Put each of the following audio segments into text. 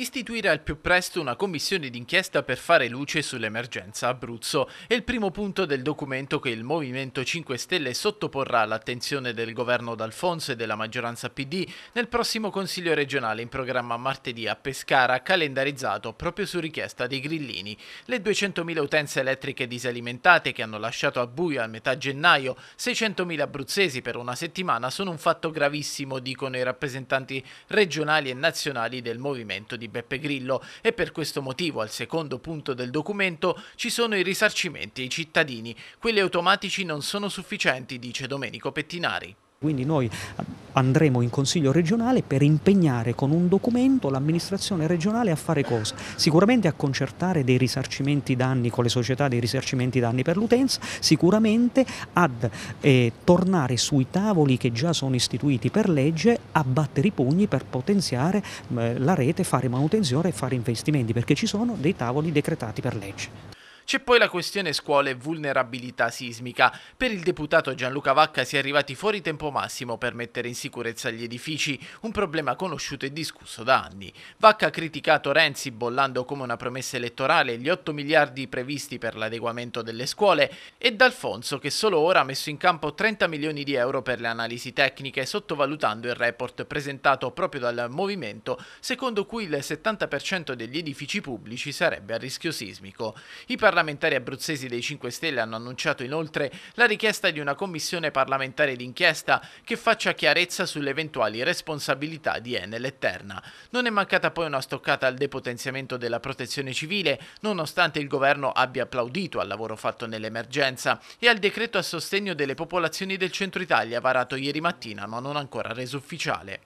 Istituire al più presto una commissione d'inchiesta per fare luce sull'emergenza Abruzzo è il primo punto del documento che il Movimento 5 Stelle sottoporrà all'attenzione del governo d'Alfonso e della maggioranza PD nel prossimo Consiglio regionale in programma martedì a Pescara, calendarizzato proprio su richiesta dei grillini. Le 200.000 utenze elettriche disalimentate che hanno lasciato a buio a metà gennaio 600.000 abruzzesi per una settimana sono un fatto gravissimo, dicono i rappresentanti regionali e nazionali del Movimento di di Beppe Grillo e per questo motivo al secondo punto del documento ci sono i risarcimenti ai cittadini. Quelli automatici non sono sufficienti, dice Domenico Pettinari. Quindi noi eh, andremo in Consiglio regionale per impegnare con un documento l'amministrazione regionale a fare cosa? Sicuramente a concertare dei risarcimenti danni con le società, dei risarcimenti danni per l'utenza, sicuramente ad eh, tornare sui tavoli che già sono istituiti per legge a battere i pugni per potenziare eh, la rete, fare manutenzione e fare investimenti, perché ci sono dei tavoli decretati per legge. C'è poi la questione scuole e vulnerabilità sismica. Per il deputato Gianluca Vacca si è arrivati fuori tempo massimo per mettere in sicurezza gli edifici, un problema conosciuto e discusso da anni. Vacca ha criticato Renzi bollando come una promessa elettorale gli 8 miliardi previsti per l'adeguamento delle scuole e D'Alfonso che solo ora ha messo in campo 30 milioni di euro per le analisi tecniche, sottovalutando il report presentato proprio dal Movimento, secondo cui il 70% degli edifici pubblici sarebbe a rischio sismico. I parlamentari abruzzesi dei 5 Stelle hanno annunciato inoltre la richiesta di una commissione parlamentare d'inchiesta che faccia chiarezza sulle eventuali responsabilità di Enel Eterna. Non è mancata poi una stoccata al depotenziamento della protezione civile, nonostante il governo abbia applaudito al lavoro fatto nell'emergenza e al decreto a sostegno delle popolazioni del centro Italia varato ieri mattina ma non ancora reso ufficiale.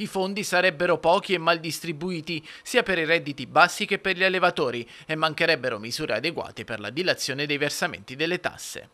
I fondi sarebbero pochi e mal distribuiti sia per i redditi bassi che per gli allevatori e mancherebbero misure adeguate per la dilazione dei versamenti delle tasse.